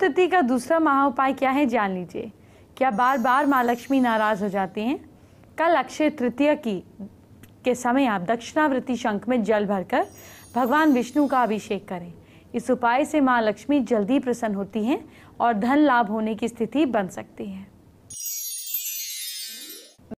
तृतीय का दूसरा महा उपाय क्या है जान लीजिए क्या बार बार माँ लक्ष्मी नाराज हो जाती हैं कल अक्षय तृतीय की के समय आप दक्षिणावृत्ति शंख में जल भरकर भगवान विष्णु का अभिषेक करें इस उपाय से माँ लक्ष्मी जल्दी प्रसन्न होती हैं और धन लाभ होने की स्थिति बन सकती है